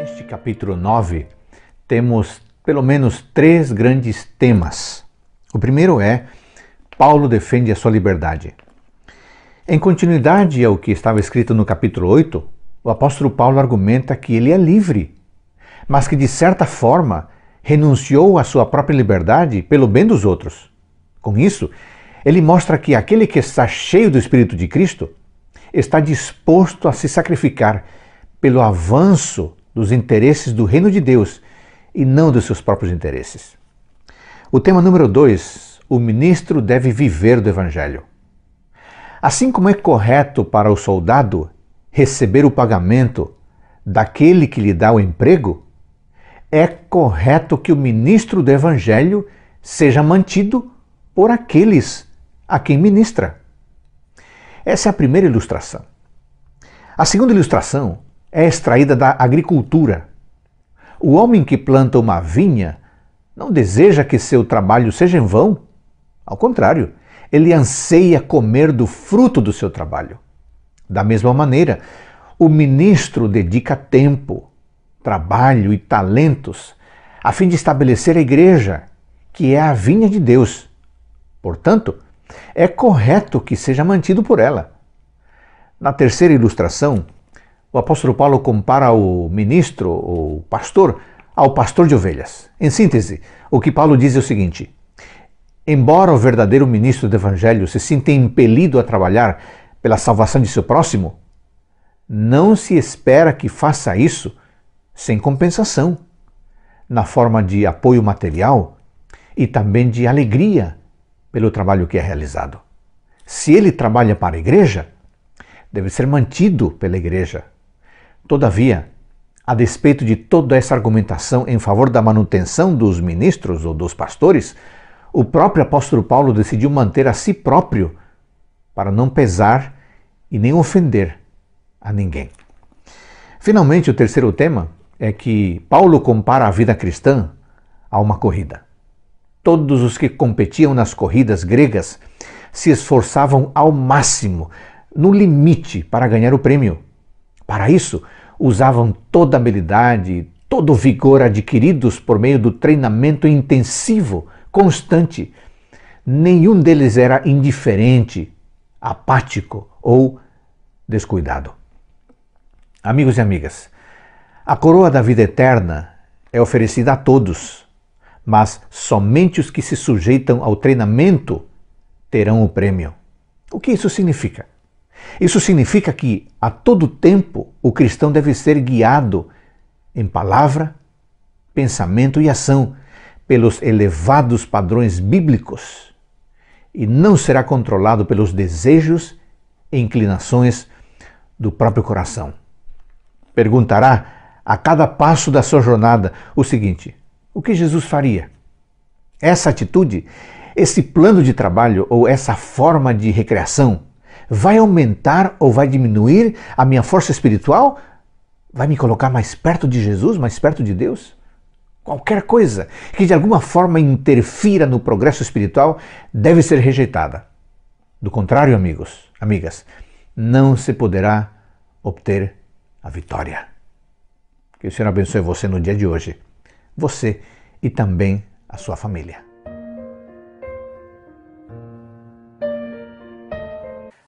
Neste capítulo 9, temos pelo menos três grandes temas. O primeiro é: Paulo defende a sua liberdade. Em continuidade ao que estava escrito no capítulo 8, o apóstolo Paulo argumenta que ele é livre, mas que de certa forma renunciou à sua própria liberdade pelo bem dos outros. Com isso, ele mostra que aquele que está cheio do Espírito de Cristo está disposto a se sacrificar pelo avanço dos interesses do reino de Deus e não dos seus próprios interesses. O tema número 2: o ministro deve viver do evangelho. Assim como é correto para o soldado receber o pagamento daquele que lhe dá o emprego, é correto que o ministro do evangelho seja mantido por aqueles a quem ministra. Essa é a primeira ilustração. A segunda ilustração é extraída da agricultura. O homem que planta uma vinha não deseja que seu trabalho seja em vão. Ao contrário, ele anseia comer do fruto do seu trabalho. Da mesma maneira, o ministro dedica tempo, trabalho e talentos a fim de estabelecer a igreja, que é a vinha de Deus. Portanto, é correto que seja mantido por ela. Na terceira ilustração, o apóstolo Paulo compara o ministro, o pastor, ao pastor de ovelhas. Em síntese, o que Paulo diz é o seguinte: embora o verdadeiro ministro do evangelho se sinta impelido a trabalhar pela salvação de seu próximo, não se espera que faça isso sem compensação, na forma de apoio material e também de alegria pelo trabalho que é realizado. Se ele trabalha para a igreja, deve ser mantido pela igreja Todavia, a despeito de toda essa argumentação em favor da manutenção dos ministros ou dos pastores, o próprio apóstolo Paulo decidiu manter a si próprio para não pesar e nem ofender a ninguém. Finalmente, o terceiro tema é que Paulo compara a vida cristã a uma corrida. Todos os que competiam nas corridas gregas se esforçavam ao máximo, no limite, para ganhar o prêmio. Para isso, usavam toda a habilidade, todo o vigor adquiridos por meio do treinamento intensivo, constante. Nenhum deles era indiferente, apático ou descuidado. Amigos e amigas, a coroa da vida eterna é oferecida a todos, mas somente os que se sujeitam ao treinamento terão o prêmio. O que isso significa? Isso significa que, a todo tempo, o cristão deve ser guiado em palavra, pensamento e ação pelos elevados padrões bíblicos e não será controlado pelos desejos e inclinações do próprio coração. Perguntará a cada passo da sua jornada o seguinte: o que Jesus faria? Essa atitude, esse plano de trabalho ou essa forma de recreação vai aumentar ou vai diminuir a minha força espiritual? Vai me colocar mais perto de Jesus, mais perto de Deus? Qualquer coisa que de alguma forma interfira no progresso espiritual deve ser rejeitada. Do contrário, amigos, amigas, não se poderá obter a vitória. Que o Senhor abençoe você no dia de hoje, você e também a sua família.